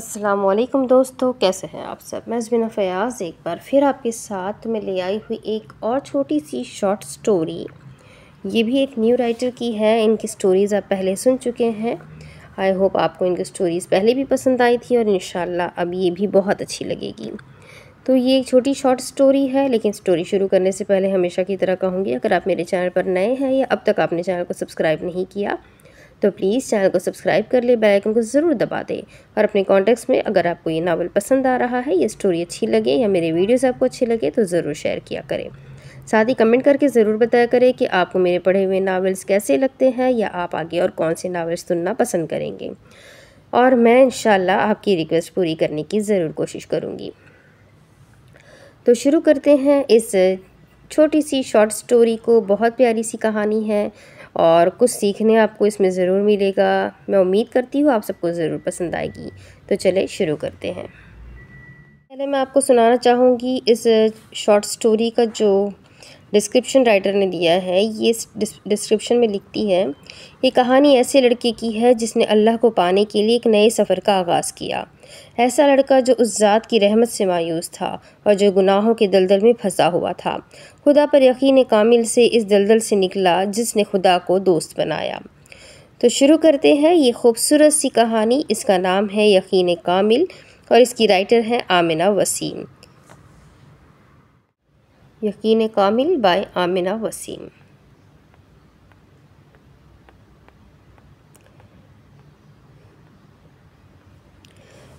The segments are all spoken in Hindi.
असलम दोस्तों कैसे हैं आप सब मैं जबिन फ़याज़ एक बार फिर आपके साथ में ले आई हुई एक और छोटी सी शॉर्ट स्टोरी ये भी एक न्यू राइटर की है इनकी स्टोरीज़ आप पहले सुन चुके हैं आई होप आपको इनकी स्टोरीज़ पहले भी पसंद आई थी और इन अब ये भी बहुत अच्छी लगेगी तो ये एक छोटी शॉर्ट स्टोरी है लेकिन स्टोरी शुरू करने से पहले हमेशा की तरह कहूँगी अगर आप मेरे चैनल पर नए हैं या अब तक आपने चैनल को सब्सक्राइब नहीं किया तो प्लीज़ चैनल को सब्सक्राइब कर ले बेलाइकन को ज़रूर दबा दें और अपने कॉन्टेक्ट में अगर आपको ये नावल पसंद आ रहा है ये स्टोरी अच्छी लगे या मेरे वीडियोज़ आपको अच्छे लगे तो ज़रूर शेयर किया करें साथ ही कमेंट करके ज़रूर बताया करें कि आपको मेरे पढ़े हुए नावल्स कैसे लगते हैं या आप आगे और कौन से नावल्स सुनना पसंद करेंगे और मैं इन आपकी रिक्वेस्ट पूरी करने की ज़रूर कोशिश करूँगी तो शुरू करते हैं इस छोटी सी शॉर्ट स्टोरी को बहुत प्यारी सी कहानी है और कुछ सीखने आपको इसमें ज़रूर मिलेगा मैं उम्मीद करती हूँ आप सबको ज़रूर पसंद आएगी तो चले शुरू करते हैं पहले मैं आपको सुनाना चाहूँगी इस शॉर्ट स्टोरी का जो डिस्क्रिप्शन राइटर ने दिया है ये डिस्क्रिप्शन में लिखती है ये कहानी ऐसे लड़के की है जिसने अल्लाह को पाने के लिए एक नए सफ़र का आगाज़ किया ऐसा लड़का जो उस ज़ात की रहमत से मायूस था और जो गुनाहों के दलदल में फंसा हुआ था खुदा पर यकीन कामिल से इस दलदल से निकला जिसने खुदा को दोस्त बनाया तो शुरू करते हैं ये खूबसूरत सी कहानी इसका नाम है यकीन कामिल और इसकी राइटर हैं आमिना वसीम यकीन कामिल बाय आमिना वसीम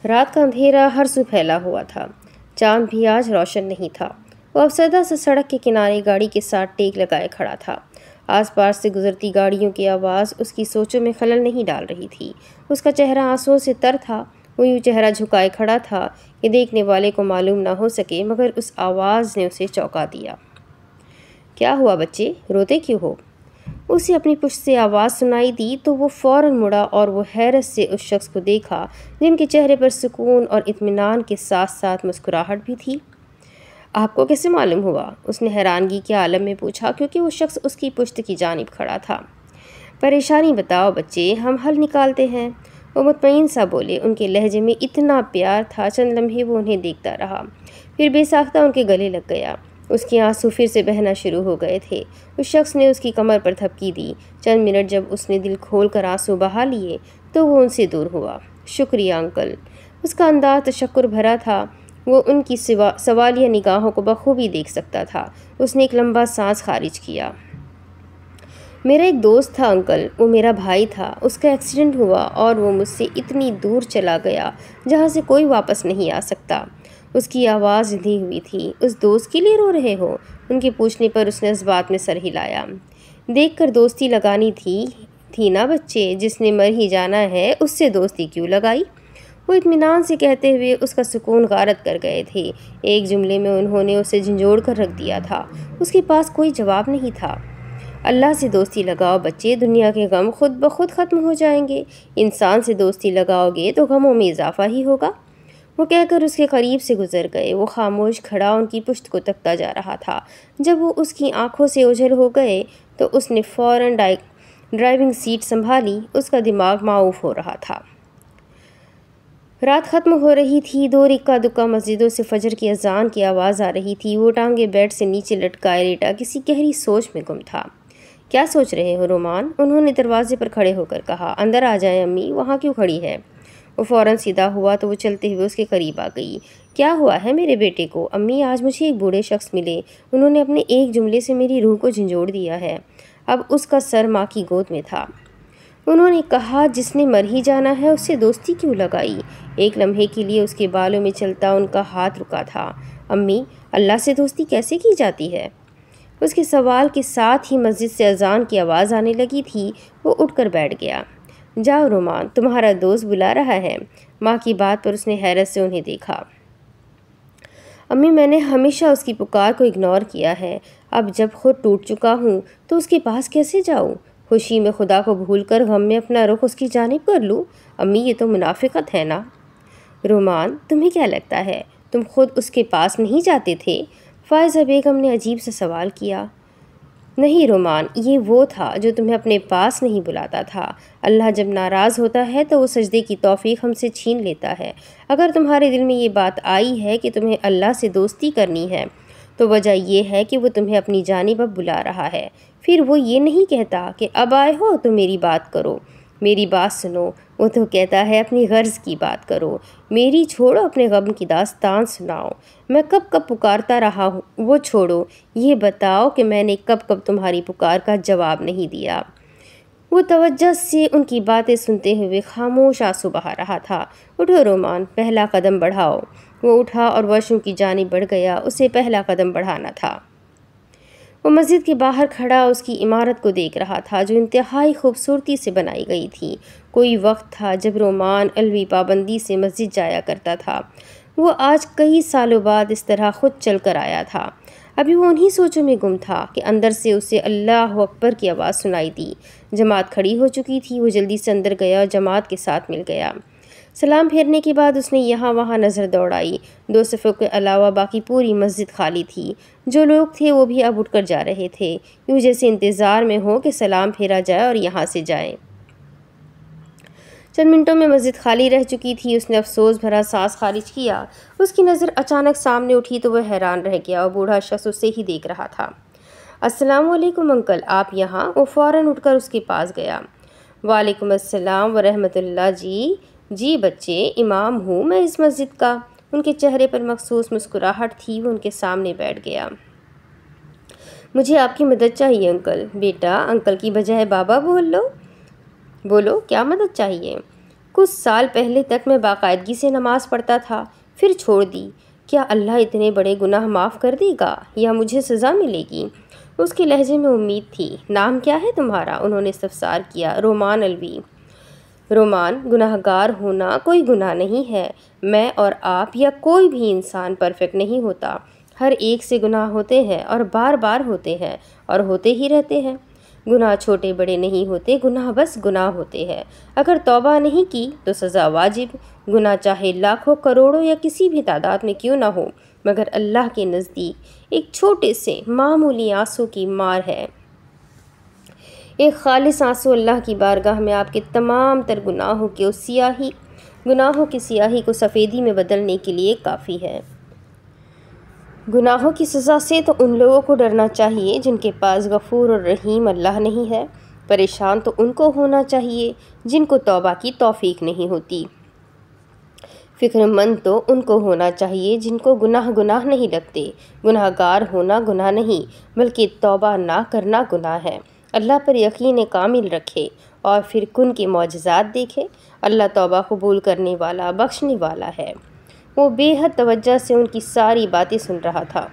रात का अंधेरा हर सू फैला हुआ था चांद भी आज रोशन नहीं था वो अफसरदा से सड़क के किनारे गाड़ी के साथ टेक लगाए खड़ा था आस पास से गुजरती गाड़ियों की आवाज़ उसकी सोचों में खलल नहीं डाल रही थी उसका चेहरा आंसुओं से तर था वो यूँ चेहरा झुकाए खड़ा था कि देखने वाले को मालूम ना हो सके मगर उस आवाज़ ने उसे चौंका दिया क्या हुआ बच्चे रोते क्यों हो उसे अपनी पुष्ट से आवाज़ सुनाई दी तो वो फ़ौर मुड़ा और वो हैरत से उस शख्स को देखा जिनके चेहरे पर सुकून और इत्मीनान के साथ साथ मुस्कुराहट भी थी आपको कैसे मालूम हुआ उसने हैरानगी के आलम में पूछा क्योंकि वो शख्स उसकी पुश्त की जानब खड़ा था परेशानी बताओ बच्चे हम हल निकालते हैं वो मुतमिन सा बोले उनके लहजे में इतना प्यार था चंद लम्हे वो उन्हें देखता रहा फिर बेसाख्ता उनके गले लग गया उसके आंसू फिर से बहना शुरू हो गए थे उस शख्स ने उसकी कमर पर थपकी दी चंद मिनट जब उसने दिल खोल कर आंसू बहा लिए तो वो उनसे दूर हुआ शुक्रिया अंकल उसका अंदाज तशक्र भरा था वो उनकी सिवा सवाल या निगाहों को बखूबी देख सकता था उसने एक लंबा सांस खारिज किया मेरा एक दोस्त था अंकल वो मेरा भाई था उसका एक्सीडेंट हुआ और वो मुझसे इतनी दूर चला गया जहाँ से कोई वापस नहीं आ सकता उसकी आवाज़ दी हुई थी उस दोस्त के लिए रो रहे हो उनके पूछने पर उसने इस बात में सर हिलाया देख कर दोस्ती लगानी थी थी ना बच्चे जिसने मर ही जाना है उससे दोस्ती क्यों लगाई वो इतमान से कहते हुए उसका सुकून गारत कर गए थे एक जुमले में उन्होंने उसे झंझोड़ कर रख दिया था उसके पास कोई जवाब नहीं था अल्लाह से दोस्ती लगाओ बच्चे दुनिया के गम खुद ब खुद ख़त्म हो जाएंगे इंसान से दोस्ती लगाओगे तो गमों में इजाफ़ा ही होगा वो कहकर उसके करीब से गुजर गए वो खामोश खड़ा उनकी पुश्त को तकता जा रहा था जब वो उसकी आंखों से उझल हो गए तो उसने फ़ौर ड्राइविंग सीट संभाली उसका दिमाग माऊफ हो रहा था रात ख़त्म हो रही थी दो इक्का दुक्का मस्जिदों से फजर की अजान की आवाज़ आ रही थी वो टांगे बेड से नीचे लटकाए लेटा किसी गहरी सोच में गुम था क्या सोच रहे हो रोमान उन्होंने दरवाजे पर खड़े होकर कहा अंदर आ जाए अम्मी वहाँ क्यों खड़ी है वो फ़ौरन सीधा हुआ तो वो चलते हुए उसके करीब आ गई क्या हुआ है मेरे बेटे को अम्मी आज मुझे एक बूढ़े शख्स मिले उन्होंने अपने एक जुमले से मेरी रूह को झंझोड़ दिया है अब उसका सर माँ की गोद में था उन्होंने कहा जिसने मर ही जाना है उससे दोस्ती क्यों लगाई एक लम्हे के लिए उसके बालों में चलता उनका हाथ रुका था अम्मी अल्लाह से दोस्ती कैसे की जाती है उसके सवाल के साथ ही मस्जिद से अजान की आवाज़ आने लगी थी वो उठकर बैठ गया जाओ रोमान तुम्हारा दोस्त बुला रहा है माँ की बात पर उसने हैरत से उन्हें देखा अम्मी मैंने हमेशा उसकी पुकार को इग्नोर किया है अब जब खुद टूट चुका हूँ तो उसके पास कैसे जाऊँ खुशी में खुदा को भूल कर गम में अपना रुख उसकी जानब कर लूँ अम्मी ये तो मुनाफिकत है ना रोमान तुम्हें क्या लगता है तुम खुद उसके पास नहीं जाते थे फ़ायज़ा बेगम ने अजीब सा सवाल किया नहीं रोमान ये वो था जो तुम्हें अपने पास नहीं बुलाता था अल्लाह जब नाराज़ होता है तो वो सजदे की तौफीक हमसे छीन लेता है अगर तुम्हारे दिल में ये बात आई है कि तुम्हें अल्लाह से दोस्ती करनी है तो वजह यह है कि वो तुम्हें अपनी जानब बुला रहा है फिर वो ये नहीं कहता कि अब आए हो तो मेरी बात करो मेरी बात सुनो वो तो कहता है अपनी गर्ज की बात करो मेरी छोड़ो अपने गम की दास्तान सुनाओ मैं कब कब पुकारता रहा हूँ वो छोड़ो ये बताओ कि मैंने कब कब तुम्हारी पुकार का जवाब नहीं दिया वो तवज्जह से उनकी बातें सुनते हुए खामोश आंसू बहा रहा था उठो रोमान पहला कदम बढ़ाओ वो उठा और वर्षों की जानी बढ़ गया उसे पहला कदम बढ़ाना था वो मस्जिद के बाहर खड़ा उसकी इमारत को देख रहा था जो इंतहाई खूबसूरती से बनाई गई थी कोई वक्त था जब रोमान अलवी पाबंदी से मस्जिद जाया करता था वो आज कई सालों बाद इस तरह खुद चल कर आया था अभी वो उन्हीं सोचों में गुम था कि अंदर से उसे अल्लाह अकबर की आवाज़ सुनाई दी जमात खड़ी हो चुकी थी वो जल्दी से अंदर गया और जमात के साथ मिल गया सलाम फेरने के बाद उसने यहाँ वहाँ नज़र दौड़ाई दो सफ़ों के अलावा बाकी पूरी मस्जिद खाली थी जो लोग थे वो भी अब उठ कर जा रहे थे यूँ जैसे इंतज़ार में हो कि सलाम फेरा जाए और यहाँ से जाए चंद मिनटों में मस्जिद खाली रह चुकी थी उसने अफसोस भरा सांस खारिज किया उसकी नज़र अचानक सामने उठी तो वह हैरान रह गया और बूढ़ा शख्स उसे ही देख रहा था अस्सलाम वालेकुम अंकल आप यहाँ वो फ़ौर उठकर उसके पास गया वालेकुम अस्सलाम वरहमतुल्ला जी जी बच्चे इमाम हूँ मैं इस मस्जिद का उनके चेहरे पर मखसूस मुस्कुराहट थी वो उनके सामने बैठ गया मुझे आपकी मदद चाहिए अंकल बेटा अंकल की बजाय बाबा बोल लो बोलो क्या मदद चाहिए कुछ साल पहले तक मैं बाकायदगी से नमाज़ पढ़ता था फिर छोड़ दी क्या अल्लाह इतने बड़े गुनाह माफ़ कर देगा या मुझे सज़ा मिलेगी उसके लहजे में उम्मीद थी नाम क्या है तुम्हारा उन्होंने इस्तफसार किया रोमान अलवी रोमान गुनाहगार होना कोई गुनाह नहीं है मैं और आप या कोई भी इंसान परफेक्ट नहीं होता हर एक से गुनाह होते हैं और बार बार होते हैं और होते ही रहते हैं गुनाह छोटे बड़े नहीं होते गुनाह बस गुनाह होते हैं अगर तौबा नहीं की तो सज़ा वाजिब गुनाह चाहे लाखों करोड़ों या किसी भी तादाद में क्यों ना हो मगर अल्लाह के नज़दीक एक छोटे से मामूली आंसू की मार है एक खालिस आंसू अल्लाह की बारगाह में आपके तमाम तर गुनाहों के उस सियाही गुनाहों की सियाही को सफ़ेदी में बदलने के लिए काफ़ी है गुनाहों की सज़ा से तो उन लोगों को डरना चाहिए जिनके पास गफूर और रहीम अल्लाह नहीं है परेशान तो उनको होना चाहिए जिनको तौबा की तौफीक नहीं होती फ़िक्रमंद तो उनको होना चाहिए जिनको गुनाह गुनाह नहीं लगते गुनाहगार होना गुनाह नहीं बल्कि तौबा ना करना गुनाह है अल्लाह पर यकीन कामिल रखे और फिर कुन के मोजात देखे अल्लाह तौबा कबूल करने वाला बख्शने वाला है वो बेहद तवज्जा से उनकी सारी बातें सुन रहा था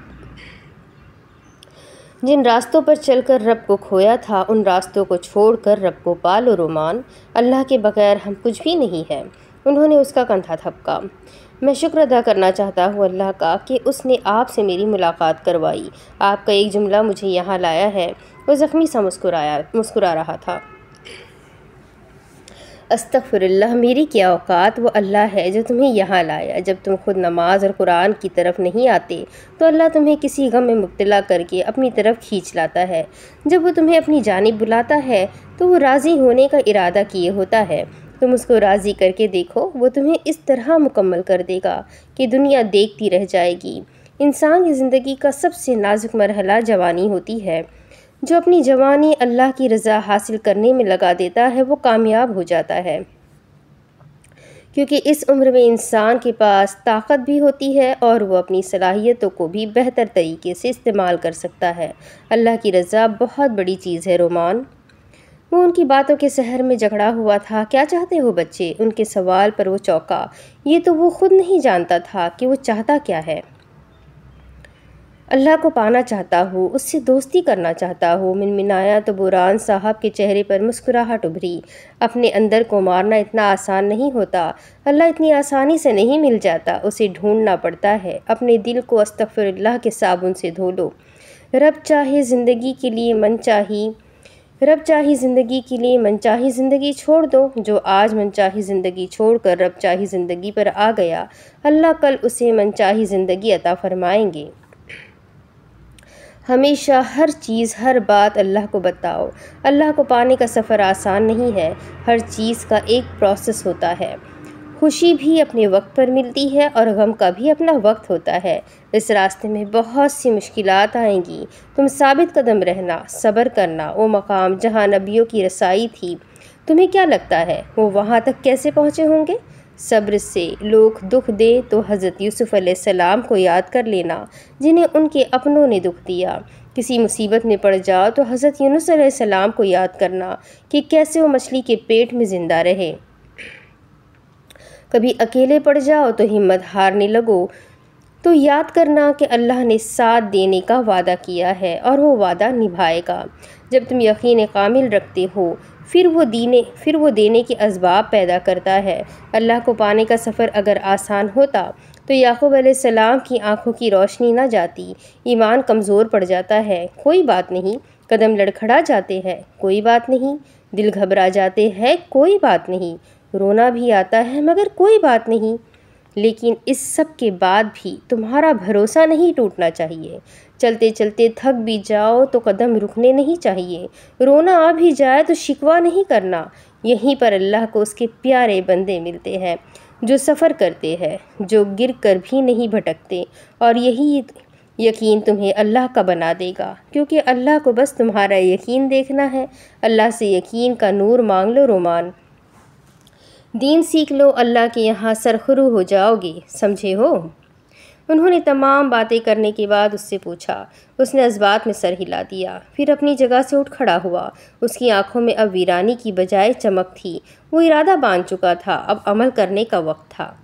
जिन रास्तों पर चलकर रब को खोया था उन रास्तों को छोड़कर रब को पाल और रोमान अल्लाह के बगैर हम कुछ भी नहीं है उन्होंने उसका कंधा थपका मैं शुक्र अदा करना चाहता हूँ अल्लाह का कि उसने आपसे मेरी मुलाकात करवाई आपका एक जुमला मुझे यहाँ लाया है वो ज़ख्मी सा मुस्कुराया मुस्कुरा रहा था अस्तफ़रल्ला मेरी क्या औकात वो अल्लाह है जो तुम्हें यहाँ लाया जब तुम खुद नमाज और कुरान की तरफ नहीं आते तो अल्लाह तुम्हें किसी गम में मुबला करके अपनी तरफ खींच लाता है जब वो तुम्हें अपनी जानब बुलाता है तो वो राज़ी होने का इरादा किए होता है तुम उसको राज़ी करके देखो वो तुम्हें इस तरह मुकम्मल कर देगा कि दुनिया देखती रह जाएगी इंसान की ज़िंदगी का सबसे नाजुक मरहला जवानी होती है जो अपनी जवानी अल्लाह की रज़ा हासिल करने में लगा देता है वो कामयाब हो जाता है क्योंकि इस उम्र में इंसान के पास ताकत भी होती है और वो अपनी सलाहियतों को भी बेहतर तरीके से इस्तेमाल कर सकता है अल्लाह की रज़ा बहुत बड़ी चीज़ है रोमान वो उनकी बातों के शहर में झगड़ा हुआ था क्या चाहते हो बच्चे उनके सवाल पर वो चौंका ये तो वो खुद नहीं जानता था कि वो चाहता क्या है अल्लाह को पाना चाहता हो उससे दोस्ती करना चाहता हो मिनमिनाया तो बुरान साहब के चेहरे पर मुस्कुराहट उभरी अपने अंदर को मारना इतना आसान नहीं होता अल्लाह इतनी आसानी से नहीं मिल जाता उसे ढूंढना पड़ता है अपने दिल को अस्तफ़रल्ला के साबुन से धो लो रब चाहे ज़िंदगी के लिए मन चाही रब चाहे ज़िंदगी के लिए मन मनचाही ज़िंदगी छोड़ दो जो आज मन मनचाही ज़िंदगी छोड़ कर रब चाही ज़िंदगी पर आ गया अल्लाह कल उसे मनचाही ज़िंदगी अता फरमाएंगे हमेशा हर चीज़ हर बात अल्लाह को बताओ अल्लाह को पाने का सफ़र आसान नहीं है हर चीज़ का एक प्रोसेस होता है खुशी भी अपने वक्त पर मिलती है और गम का भी अपना वक्त होता है इस रास्ते में बहुत सी मुश्किल आएंगी तुम साबित कदम रहना सब्र करना वो मकाम जहाँ नबियों की रसाई थी तुम्हें क्या लगता है वो वहाँ तक कैसे पहुँचे होंगे सब्र से लोग दुख दे तो हज़रत यूसुफ़्लाम को याद कर लेना जिन्हें उनके अपनों ने दुख दिया किसी मुसीबत में पड़ जाओ तो हज़रत यूनुस को याद करना कि कैसे वो मछली के पेट में ज़िंदा रहे कभी अकेले पड़ जाओ तो हिम्मत हारने लगो तो याद करना कि अल्लाह ने साथ देने का वादा किया है और वो वादा निभाएगा जब तुम यकीन कामिल रखते हो फिर वो दीने फिर वो देने के इसबाब पैदा करता है अल्लाह को पाने का सफ़र अगर आसान होता तो याकूब सलाम की आंखों की रोशनी ना जाती ईमान कमज़ोर पड़ जाता है कोई बात नहीं कदम लड़खड़ा जाते हैं कोई बात नहीं दिल घबरा जाते हैं कोई बात नहीं रोना भी आता है मगर कोई बात नहीं लेकिन इस सब के बाद भी तुम्हारा भरोसा नहीं टूटना चाहिए चलते चलते थक भी जाओ तो कदम रुकने नहीं चाहिए रोना आ भी जाए तो शिकवा नहीं करना यहीं पर अल्लाह को उसके प्यारे बंदे मिलते हैं जो सफ़र करते हैं जो गिर कर भी नहीं भटकते और यही यकीन तुम्हें अल्लाह का बना देगा क्योंकि अल्लाह को बस तुम्हारा यकीन देखना है अल्लाह से यकीन का नूर मांग लो रोमान दीन सीख लो अल्लाह के यहाँ सरखरू हो जाओगे समझे हो उन्होंने तमाम बातें करने के बाद उससे पूछा उसने अजबात में सर हिला दिया फिर अपनी जगह से उठ खड़ा हुआ उसकी आंखों में अब वीरानी की बजाय चमक थी वो इरादा बांध चुका था अब अमल करने का वक्त था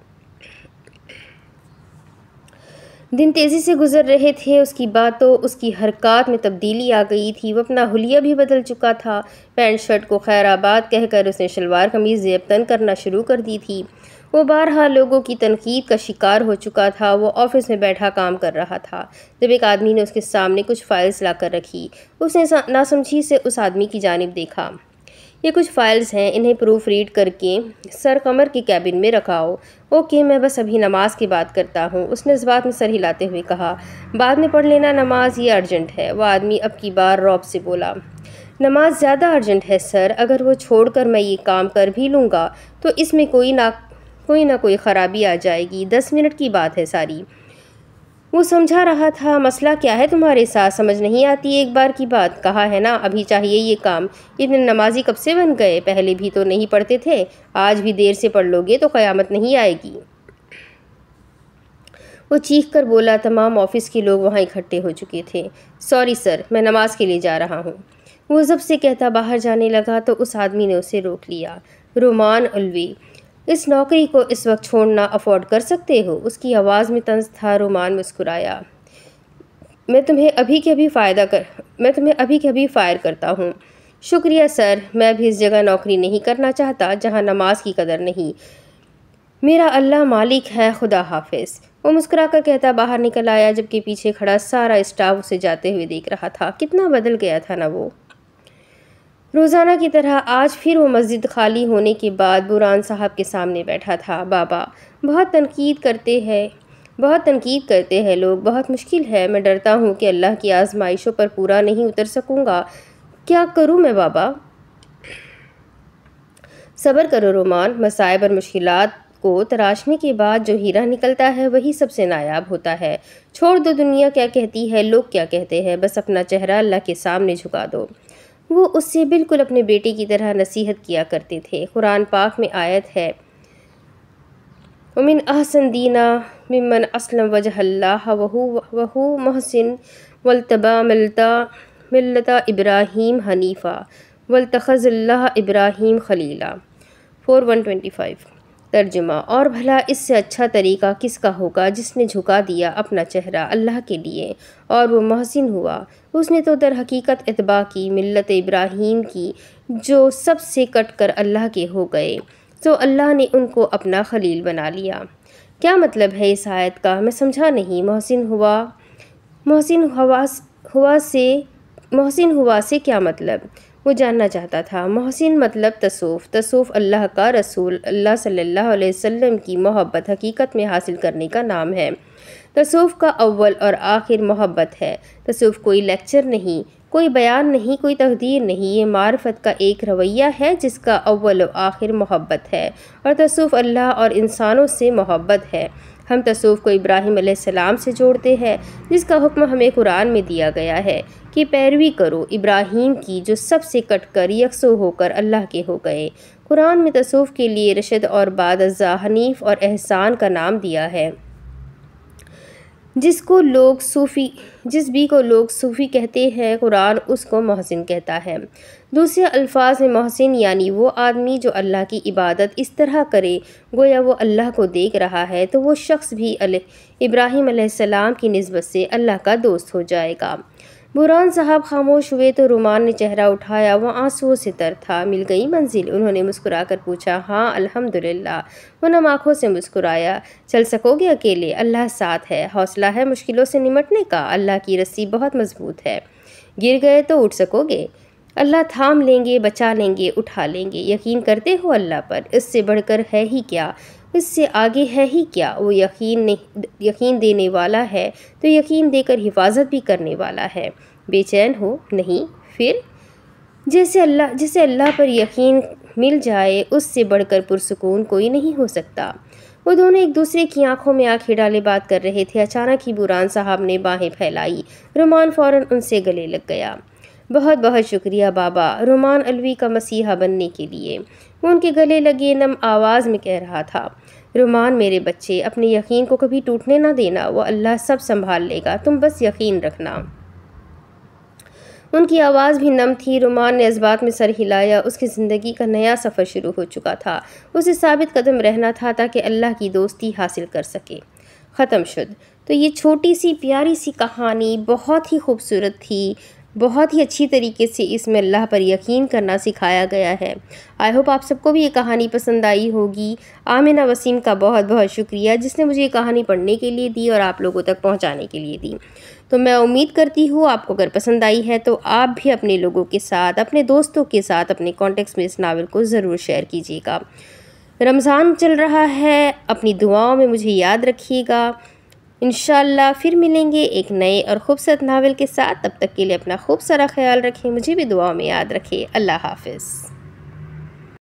दिन तेज़ी से गुजर रहे थे उसकी बातों उसकी हरकत में तब्दीली आ गई थी वह अपना हुलिया भी बदल चुका था पैंट शर्ट को खैराबाद कहकर उसने शलवार कमीज़ तन करना शुरू कर दी थी वो बारहा लोगों की तनकीद का शिकार हो चुका था वो ऑफिस में बैठा काम कर रहा था जब एक आदमी ने उसके सामने कुछ फाइल्स ला कर रखी उसने नासमझी से उस आदमी की जानब देखा ये कुछ फाइल्स हैं इन्हें प्रूफ रीड करके सर कमर के कैबिन में रखाओ ओके मैं बस अभी नमाज की बात करता हूँ उसने इस बात में सर हिलाते हुए कहा बाद में पढ़ लेना नमाज ये अर्जेंट है वह आदमी अब की बार रॉब से बोला नमाज ज़्यादा अर्जेंट है सर अगर वो छोड़कर मैं ये काम कर भी लूँगा तो इसमें कोई ना कोई ना कोई ख़राबी आ जाएगी दस मिनट की बात है सारी वो समझा रहा था मसला क्या है तुम्हारे साथ समझ नहीं आती एक बार की बात कहा है ना अभी चाहिए ये काम इतने नमाजी कब से बन गए पहले भी तो नहीं पढ़ते थे आज भी देर से पढ़ लोगे तो क़यामत नहीं आएगी वो चीख कर बोला तमाम ऑफिस के लोग वहाँ इकट्ठे हो चुके थे सॉरी सर मैं नमाज के लिए जा रहा हूँ वो जब से कहता बाहर जाने लगा तो उस आदमी ने उसे रोक लिया रोमान अलवी इस नौकरी को इस वक्त छोड़ना अफोर्ड कर सकते हो उसकी आवाज़ में तंज था रोमान मुस्कुराया मैं तुम्हें अभी के अभी फ़ायदा कर मैं तुम्हें अभी के अभी फ़ायर करता हूँ शुक्रिया सर मैं भी इस जगह नौकरी नहीं करना चाहता जहाँ नमाज की कदर नहीं मेरा अल्लाह मालिक है खुदा हाफिज वो मुस्कुरा कर कहता बाहर निकल आया जबकि पीछे खड़ा सारा स्टाफ उसे जाते हुए देख रहा था कितना बदल गया था ना वो रोज़ाना की तरह आज फिर वो मस्जिद खाली होने के बाद बुरान साहब के सामने बैठा था बाबा बहुत तनकीद करते हैं बहुत तनकीद करते हैं लोग बहुत मुश्किल है मैं डरता हूँ कि अल्लाह की आजमाइशों पर पूरा नहीं उतर सकूँगा क्या करूँ मैं बाबा सब्र करो रोमान मसायब और मुश्किल को तराशने के बाद जो हीरा निकलता है वही सबसे नायाब होता है छोड़ दो दुनिया क्या कहती है लोग क्या कहते हैं बस अपना चेहरा अल्लाह के सामने झुका दो वो उससे बिल्कुल अपने बेटे की तरह नसीहत किया करते थे कुरान पाक में आयत है उमिन अहसन दीना मिमन असलम वजहल्ला वह महसिन वलतबा मिलता मिलता इब्राहीम हनीफ़ा वलतखज़ल्ला इब्राहिम खलीला फ़ोर वन ट्वेंटी फ़ाइव तर्जुमा और भला इससे अच्छा तरीका किसका होगा जिसने झुका दिया अपना चेहरा अल्लाह के लिए और वो महसिन हुआ उसने तो दर हकीकत इतबा की मिलत इब्राहीम की जो सबसे कट कर अल्लाह के हो गए तो अल्लाह ने उनको अपना खलील बना लिया क्या मतलब है इस आयत का मैं समझा नहीं महसिन हुआ मोहसिन हवा हुआ से महसिन हुआ से क्या मतलब वो जानना चाहता था मोहसिन मतलब तसूफ़ तसूफ़ अल्लाह का रसूल अल्लाह सल्लल्लाहु अलैहि वसल्लम की मोहब्बत हकीकत में हासिल करने का नाम है तसूफ़ का अव्वल और आखिर मोहब्बत है तसूफ़ कोई लेक्चर नहीं कोई बयान नहीं कोई तकदीर नहीं ये मार्फ़त का एक रवैया है जिसका अव्वल और आखिर मोहब्बत है और तसूफ़ अल्लाह और इंसानों से मोहब्बत है हम तसूफ़ को इब्राहिम सलाम से जोड़ते हैं जिसका हुक्म हमें कुरान में दिया गया है की पैरवी करो इब्राहीम की जो सबसे कटकर यकसो होकर अल्लाह के हो गए कुरान में तसूफ़ के लिए रशद और बाद हनीफ और एहसान का नाम दिया है जिसको लोग सूफ़ी जिस भी को लोग सूफ़ी कहते हैं कुरान उसको मोहसिन कहता है दूसरे अल्फाज में मोहसिन यानी वो आदमी जो अल्लाह की इबादत इस तरह करे गोया वो अल्लाह को देख रहा है तो वो शख्स भी इब्राहिम सलाम की नस्बत से अल्लाह का दोस्त हो जाएगा बुरान साहब खामोश हुए तो रुमान ने चेहरा उठाया वह आंसुओं से तर था मिल गई मंजिल उन्होंने मुस्कुराकर पूछा हाँ अल्हम्दुलिल्लाह वो नम आँखों से मुस्कुराया चल सकोगे अकेले अल्लाह साथ है हौसला है मुश्किलों से निमटने का अल्लाह की रस्सी बहुत मजबूत है गिर गए तो उठ सकोगे अल्लाह थाम लेंगे बचा लेंगे उठा लेंगे यकीन करते हो अल्लाह पर इससे बढ़कर है ही क्या इससे आगे है ही क्या वो यकीन नहीं यकीन देने वाला है तो यकीन देकर हिफाजत भी करने वाला है बेचैन हो नहीं फिर जैसे अल्लाह जैसे अल्लाह पर यकीन मिल जाए उससे बढ़कर पुरसकून कोई नहीं हो सकता वो दोनों एक दूसरे की आंखों में आंखें डाले बात कर रहे थे अचानक ही बुरान साहब ने बाहें फैलाई रुमान फौरन उनसे गले लग गया बहुत बहुत शुक्रिया बाबा रुमान अलवी का मसीहा बनने के लिए वो उनके गले लगे नम आवाज़ में कह रहा था रुमान मेरे बच्चे अपने यकीन को कभी टूटने ना देना वो अल्लाह सब संभाल लेगा तुम बस यकीन रखना उनकी आवाज़ भी नम थी रुमान ने इस्बात में सर हिलाया उसकी ज़िंदगी का नया सफ़र शुरू हो चुका था उसे साबित कदम रहना था ताकि अल्लाह की दोस्ती हासिल कर सके ख़त्म शुद तो ये छोटी सी प्यारी सी कहानी बहुत ही खूबसूरत थी बहुत ही अच्छी तरीके से इसमें अल्लाह पर यकीन करना सिखाया गया है आई होप आप सबको भी ये कहानी पसंद आई होगी आमिना वसीम का बहुत बहुत शुक्रिया जिसने मुझे ये कहानी पढ़ने के लिए दी और आप लोगों तक पहुंचाने के लिए दी तो मैं उम्मीद करती हूँ आपको अगर पसंद आई है तो आप भी अपने लोगों के साथ अपने दोस्तों के साथ अपने कॉन्टेक्ट्स में इस नावल को ज़रूर शेयर कीजिएगा रमज़ान चल रहा है अपनी दुआओं में मुझे याद रखिएगा इन फिर मिलेंगे एक नए और ख़ूबसूरत नावल के साथ तब तक के लिए अपना खूब सारा ख्याल रखें मुझे भी दुआओं में याद रखें अल्लाह हाफिज़